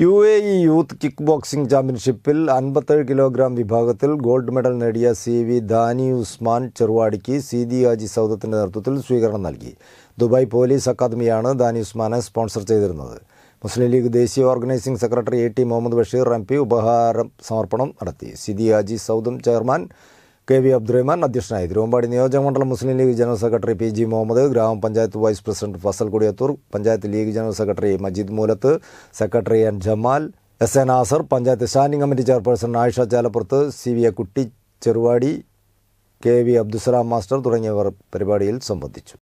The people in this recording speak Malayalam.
U A E youth kick boxing ചാമ്പ്യൻഷിപ്പിൽ അൻപത്തേഴ് കിലോഗ്രാം വിഭാഗത്തിൽ ഗോൾഡ് മെഡൽ നേടിയ സി വി ദാനി ഉസ്മാൻ ചെറുവാടിക്ക് ദി ഹാജി സൗദത്തിൻ്റെ നേതൃത്വത്തിൽ സ്വീകരണം നൽകി ദുബായ് പോലീസ് അക്കാദമിയാണ് ദാനി ഉസ്മാനെ സ്പോൺസർ ചെയ്തിരുന്നത് മുസ്ലിം ലീഗ് ദേശീയ organising secretary A T Muhammad Basheer M P ഉപഹാരം സമർപ്പണം നടത്തി Sidi Haji Saudam chairman K V Abdurahman അധ്യക്ഷനായി തിരുവമ്പാടി നിയോജക മണ്ഡലം Muslim League general secretary P G Muhammad ഗ്രാമപഞ്ചായത്ത് vice president Fazal Kudiyathur panchayat League general secretary Majeed Moolath secretary N Jamal S N Asar panchayat standing committee chairperson Ayisha Chalappurath C V A Kutty Cheruvadi K V Abdussalam master തുടങ്ങിയവർ പരിപാടിയിൽ സംബന്ധിച്ചു